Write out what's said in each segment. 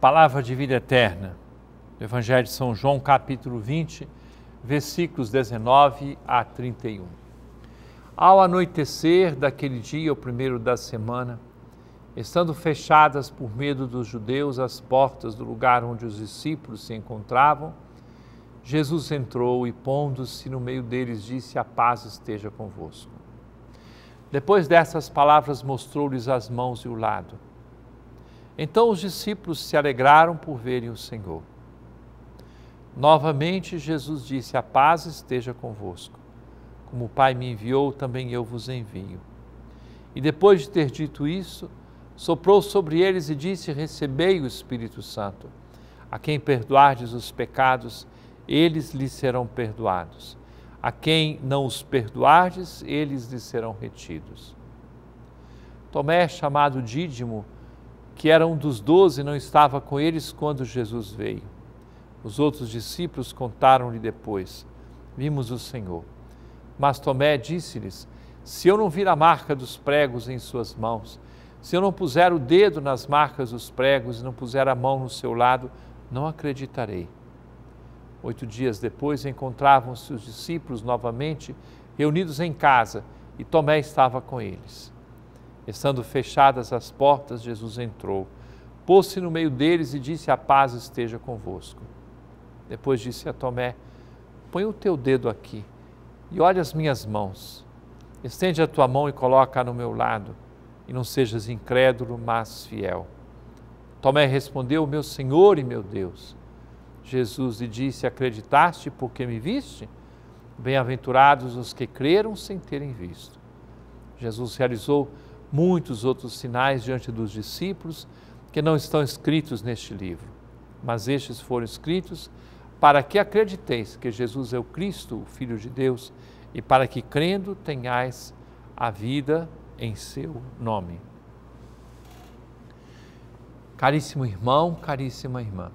Palavra de vida eterna. Evangelho de São João, capítulo 20, versículos 19 a 31. Ao anoitecer daquele dia, o primeiro da semana, estando fechadas por medo dos judeus as portas do lugar onde os discípulos se encontravam, Jesus entrou e, pondo-se no meio deles, disse: A paz esteja convosco. Depois dessas palavras, mostrou-lhes as mãos e o lado. Então os discípulos se alegraram por verem o Senhor. Novamente Jesus disse: A paz esteja convosco. Como o Pai me enviou, também eu vos envio. E depois de ter dito isso, soprou sobre eles e disse: Recebei o Espírito Santo. A quem perdoardes os pecados, eles lhes serão perdoados. A quem não os perdoardes, eles lhes serão retidos. Tomé, chamado Dídimo, que era um dos doze, não estava com eles quando Jesus veio. Os outros discípulos contaram-lhe depois: Vimos o Senhor. Mas Tomé disse-lhes: Se eu não vir a marca dos pregos em suas mãos, se eu não puser o dedo nas marcas dos pregos e não puser a mão no seu lado, não acreditarei. Oito dias depois encontravam-se os discípulos novamente reunidos em casa e Tomé estava com eles. Estando fechadas as portas, Jesus entrou, pôs-se no meio deles e disse: A paz esteja convosco. Depois disse a Tomé: Põe o teu dedo aqui e olha as minhas mãos. Estende a tua mão e coloca no meu lado, e não sejas incrédulo, mas fiel. Tomé respondeu: Meu Senhor e meu Deus. Jesus lhe disse: Acreditaste porque me viste? Bem-aventurados os que creram sem terem visto. Jesus realizou muitos outros sinais diante dos discípulos que não estão escritos neste livro. Mas estes foram escritos para que acrediteis que Jesus é o Cristo, o Filho de Deus, e para que, crendo, tenhais a vida em seu nome. Caríssimo irmão, caríssima irmã,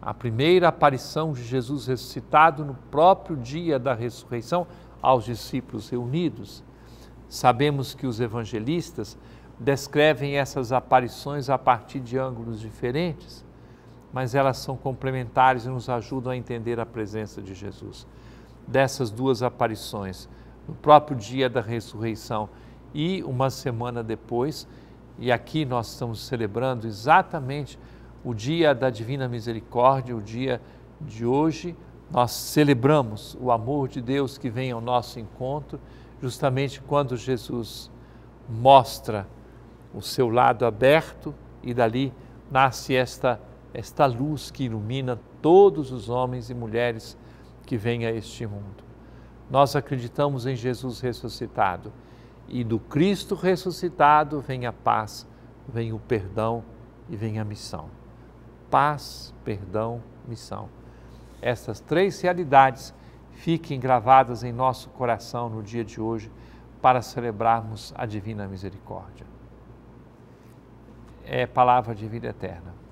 a primeira aparição de Jesus ressuscitado no próprio dia da ressurreição aos discípulos reunidos Sabemos que os evangelistas descrevem essas aparições a partir de ângulos diferentes, mas elas são complementares e nos ajudam a entender a presença de Jesus. Dessas duas aparições, no próprio dia da ressurreição e uma semana depois, e aqui nós estamos celebrando exatamente o dia da Divina Misericórdia, o dia de hoje, nós celebramos o amor de Deus que vem ao nosso encontro justamente quando Jesus mostra o seu lado aberto e dali nasce esta, esta luz que ilumina todos os homens e mulheres que vêm a este mundo. Nós acreditamos em Jesus ressuscitado e do Cristo ressuscitado vem a paz, vem o perdão e vem a missão. Paz, perdão, missão. Essas três realidades fiquem gravadas em nosso coração no dia de hoje para celebrarmos a divina misericórdia. É palavra de vida eterna.